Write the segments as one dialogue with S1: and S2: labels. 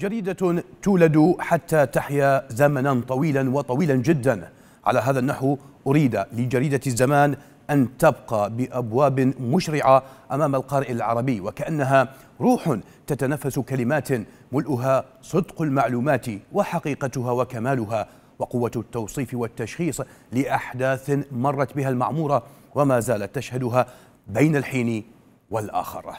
S1: جريدة تولد حتى تحيا زمنا طويلا وطويلا جدا على هذا النحو أريد لجريدة الزمان أن تبقى بأبواب مشرعة أمام القارئ العربي وكأنها روح تتنفس كلمات ملؤها صدق المعلومات وحقيقتها وكمالها وقوة التوصيف والتشخيص لأحداث مرت بها المعمورة وما زالت تشهدها بين الحين والآخر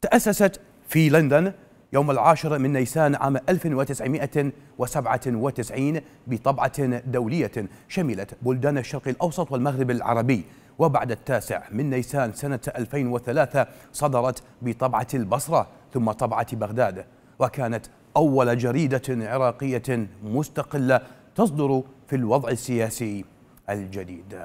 S1: تأسست في لندن يوم العاشر من نيسان عام 1997 بطبعة دولية شملت بلدان الشرق الأوسط والمغرب العربي وبعد التاسع من نيسان سنة 2003 صدرت بطبعة البصرة ثم طبعة بغداد وكانت أول جريدة عراقية مستقلة تصدر في الوضع السياسي الجديد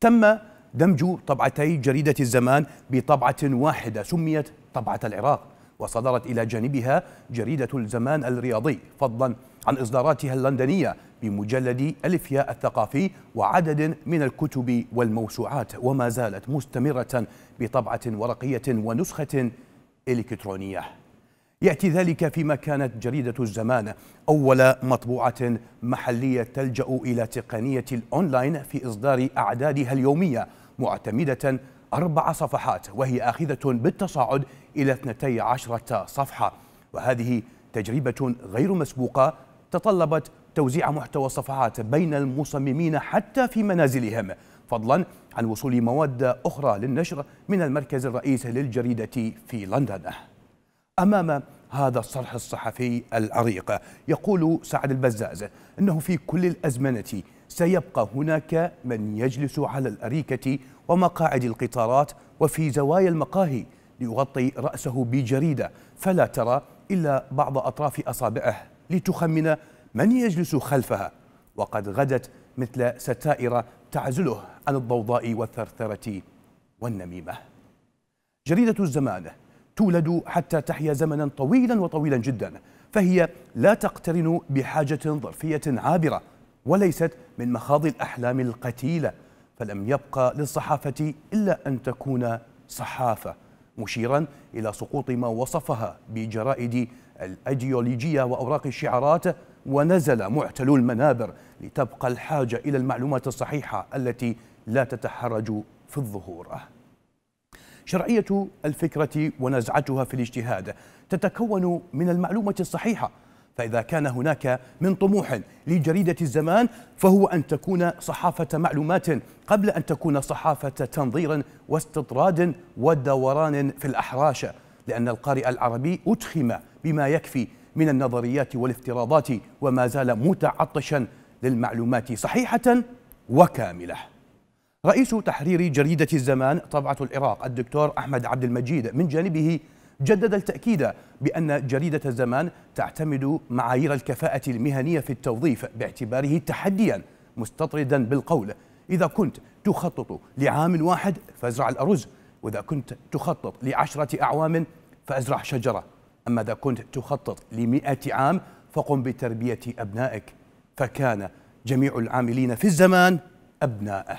S1: تم دمج طبعتي جريدة الزمان بطبعة واحدة سميت طبعة العراق وصدرت إلى جانبها جريدة الزمان الرياضي فضلا عن إصداراتها اللندنية بمجلد ألفيا الثقافي وعدد من الكتب والموسوعات وما زالت مستمرة بطبعة ورقية ونسخة إلكترونية يأتي ذلك فيما كانت جريدة الزمان أول مطبوعة محلية تلجأ إلى تقنية الأونلاين في إصدار أعدادها اليومية معتمدة أربع صفحات وهي آخذة بالتصاعد إلى 12 صفحة وهذه تجربة غير مسبوقة تطلبت توزيع محتوى الصفحات بين المصممين حتى في منازلهم فضلا عن وصول مواد أخرى للنشر من المركز الرئيسي للجريدة في لندن أمام هذا الصرح الصحفي العريق يقول سعد البزاز أنه في كل الأزمنة سيبقى هناك من يجلس على الأريكة ومقاعد القطارات وفي زوايا المقاهي ليغطي رأسه بجريدة فلا ترى إلا بعض أطراف أصابعه لتخمن من يجلس خلفها وقد غدت مثل ستائر تعزله عن الضوضاء والثرثرة والنميمة جريدة الزمان تولد حتى تحيا زمنا طويلا وطويلا جدا فهي لا تقترن بحاجة ظرفية عابرة وليست من مخاض الأحلام القتيلة فلم يبقى للصحافة إلا أن تكون صحافة مشيرا إلى سقوط ما وصفها بجرائد الأيديولوجية وأوراق الشعارات ونزل معتلو المنابر لتبقى الحاجة إلى المعلومات الصحيحة التي لا تتحرج في الظهور شرعية الفكرة ونزعتها في الاجتهاد تتكون من المعلومة الصحيحة فإذا كان هناك من طموح لجريدة الزمان فهو أن تكون صحافة معلومات قبل أن تكون صحافة تنظير واستطراد ودوران في الأحراش لأن القارئ العربي أتخم بما يكفي من النظريات والافتراضات وما زال متعطشا للمعلومات صحيحة وكاملة رئيس تحرير جريدة الزمان طبعة العراق الدكتور أحمد عبد المجيد من جانبه جدد التأكيد بأن جريدة الزمان تعتمد معايير الكفاءة المهنية في التوظيف باعتباره تحديا مستطردا بالقول إذا كنت تخطط لعام واحد فازرع الأرز وإذا كنت تخطط لعشرة أعوام فأزرع شجرة أما إذا كنت تخطط لمئة عام فقم بتربية أبنائك فكان جميع العاملين في الزمان أبناءه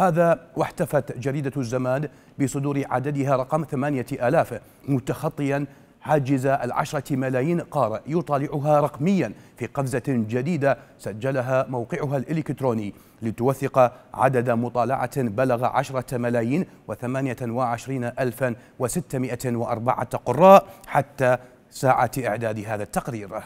S1: هذا واحتفت جريدة الزمان بصدور عددها رقم ثمانية آلاف متخطيا حاجز العشرة ملايين قارئ يطالعها رقميا في قفزة جديدة سجلها موقعها الإلكتروني لتوثق عدد مطالعة بلغ عشرة ملايين وثمانية وعشرين ألفا وستمائة وأربعة قراء حتى ساعة إعداد هذا التقرير